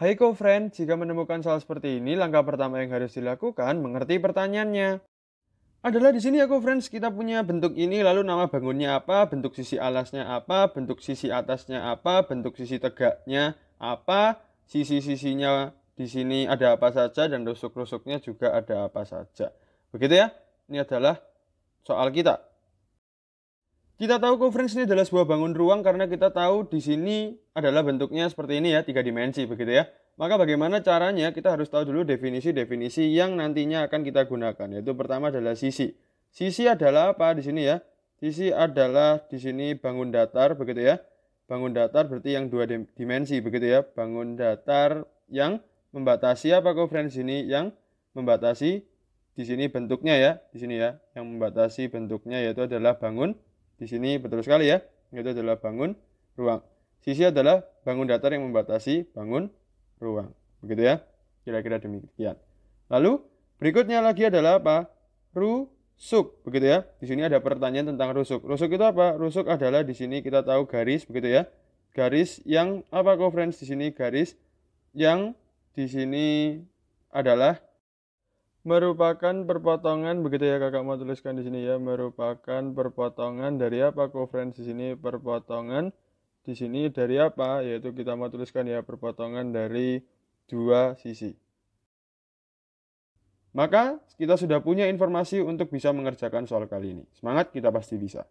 Hai co-friend, jika menemukan soal seperti ini, langkah pertama yang harus dilakukan mengerti pertanyaannya. Adalah di sini ya co-friends, kita punya bentuk ini, lalu nama bangunnya apa, bentuk sisi alasnya apa, bentuk sisi atasnya apa, bentuk sisi tegaknya apa, sisi-sisinya di sini ada apa saja, dan rusuk-rusuknya juga ada apa saja. Begitu ya, ini adalah soal kita. Kita tahu conference ini adalah sebuah bangun ruang karena kita tahu di sini adalah bentuknya seperti ini ya, tiga dimensi begitu ya. Maka bagaimana caranya kita harus tahu dulu definisi-definisi yang nantinya akan kita gunakan. Yaitu pertama adalah sisi. Sisi adalah apa di sini ya? Sisi adalah di sini bangun datar begitu ya. Bangun datar berarti yang dua dimensi begitu ya. Bangun datar yang membatasi apa conference ini yang membatasi di sini bentuknya ya, di sini ya, yang membatasi bentuknya yaitu adalah bangun di sini betul sekali ya, itu adalah bangun ruang. Sisi adalah bangun datar yang membatasi bangun ruang. Begitu ya, kira-kira demikian. Lalu berikutnya lagi adalah apa? Rusuk, begitu ya. Di sini ada pertanyaan tentang rusuk. Rusuk itu apa? Rusuk adalah di sini kita tahu garis, begitu ya. Garis yang apa, co Di sini garis yang di sini adalah merupakan perpotongan begitu ya kakak mau tuliskan di sini ya merupakan perpotongan dari apa kofrens di sini perpotongan di sini dari apa yaitu kita mau tuliskan ya perpotongan dari dua sisi maka kita sudah punya informasi untuk bisa mengerjakan soal kali ini semangat kita pasti bisa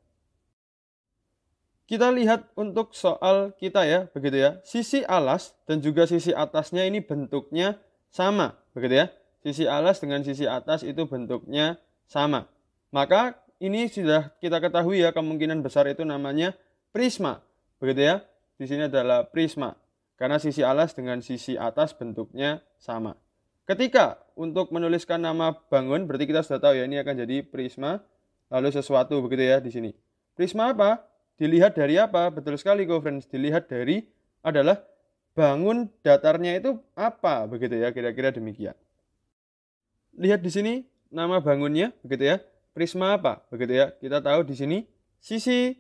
kita lihat untuk soal kita ya begitu ya sisi alas dan juga sisi atasnya ini bentuknya sama begitu ya sisi alas dengan sisi atas itu bentuknya sama. Maka ini sudah kita ketahui ya kemungkinan besar itu namanya prisma. Begitu ya. Di sini adalah prisma. Karena sisi alas dengan sisi atas bentuknya sama. Ketika untuk menuliskan nama bangun berarti kita sudah tahu ya ini akan jadi prisma lalu sesuatu begitu ya di sini. Prisma apa? Dilihat dari apa? Betul sekali go friends, dilihat dari adalah bangun datarnya itu apa begitu ya kira-kira demikian lihat di sini nama bangunnya begitu ya. Prisma apa begitu ya. Kita tahu di sini sisi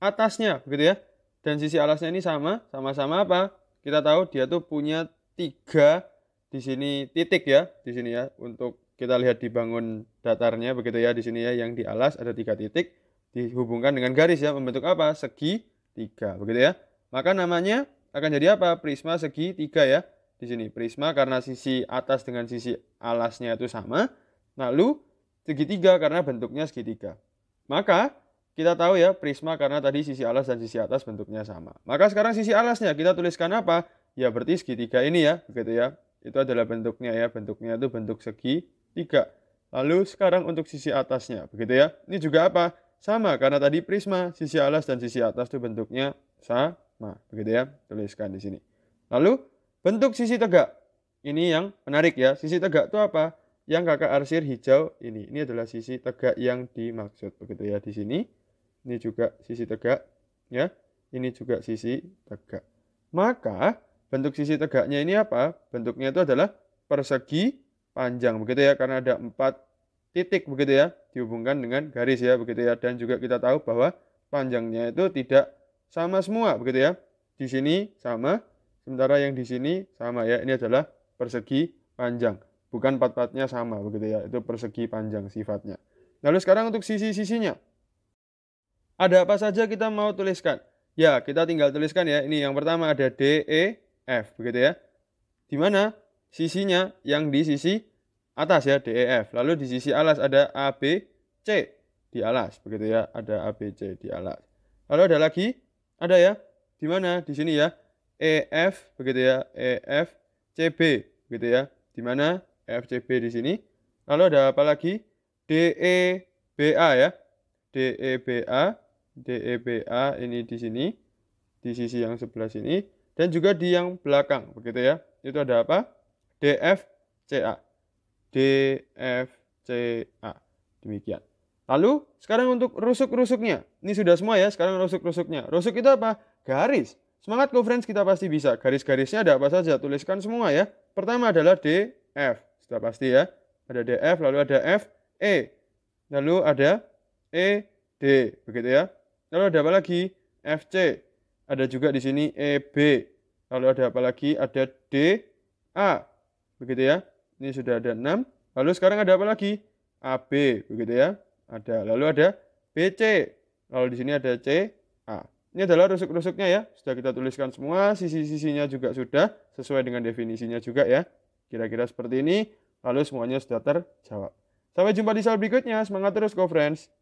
atasnya begitu ya. Dan sisi alasnya ini sama, sama-sama apa? Kita tahu dia tuh punya tiga di sini titik ya, di sini ya untuk kita lihat di bangun datarnya begitu ya di sini ya yang di alas ada tiga titik dihubungkan dengan garis ya membentuk apa segi tiga begitu ya maka namanya akan jadi apa prisma segi tiga ya di sini prisma karena sisi atas dengan sisi alasnya itu sama. Lalu segitiga karena bentuknya segitiga. Maka kita tahu ya prisma karena tadi sisi alas dan sisi atas bentuknya sama. Maka sekarang sisi alasnya kita tuliskan apa? Ya berarti segitiga ini ya, begitu ya. Itu adalah bentuknya ya, bentuknya itu bentuk segitiga. Lalu sekarang untuk sisi atasnya, begitu ya. Ini juga apa? Sama karena tadi prisma, sisi alas dan sisi atas itu bentuknya sama, begitu ya. Tuliskan di sini. Lalu Bentuk sisi tegak. Ini yang menarik ya. Sisi tegak itu apa? Yang kakak arsir hijau ini. Ini adalah sisi tegak yang dimaksud. Begitu ya di sini. Ini juga sisi tegak. ya. Ini juga sisi tegak. Maka bentuk sisi tegaknya ini apa? Bentuknya itu adalah persegi panjang. Begitu ya. Karena ada empat titik begitu ya. Dihubungkan dengan garis ya. Begitu ya. Dan juga kita tahu bahwa panjangnya itu tidak sama semua begitu ya. Di sini sama, Sementara yang di sini sama ya, ini adalah persegi panjang. Bukan empat-empatnya sama begitu ya, itu persegi panjang sifatnya. Lalu sekarang untuk sisi-sisinya. Ada apa saja kita mau tuliskan? Ya, kita tinggal tuliskan ya. Ini yang pertama ada D, E, F begitu ya. Di mana sisinya yang di sisi atas ya, D, E, F. Lalu di sisi alas ada A, B, C di alas begitu ya. Ada A, B, C di alas. Lalu ada lagi, ada ya. Di mana? Di sini ya EF begitu ya, EF CB begitu ya. Di mana e FCB di sini. Lalu ada apa lagi? DEBA ya. DEBA, DEBA ini di sini di sisi yang sebelah sini dan juga di yang belakang begitu ya. Itu ada apa? DFCA. DFCA. Demikian. Lalu sekarang untuk rusuk-rusuknya. Ini sudah semua ya, sekarang rusuk-rusuknya. Rusuk itu apa? Garis. Semangat go friends kita pasti bisa. Garis-garisnya ada apa saja? Tuliskan semua ya. Pertama adalah D, F. Sudah pasti ya. Ada D, F, lalu ada F, E. Lalu ada E, D. Begitu ya. Lalu ada apa lagi? F, C. Ada juga di sini E, B. Lalu ada apa lagi? Ada D, A. Begitu ya. Ini sudah ada 6. Lalu sekarang ada apa lagi? AB. Begitu ya. Ada. Lalu ada BC. Lalu di sini ada C, ini adalah rusuk-rusuknya ya, sudah kita tuliskan semua, sisi-sisinya juga sudah sesuai dengan definisinya juga ya. Kira-kira seperti ini, lalu semuanya sudah terjawab. Sampai jumpa di soal berikutnya, semangat terus go friends.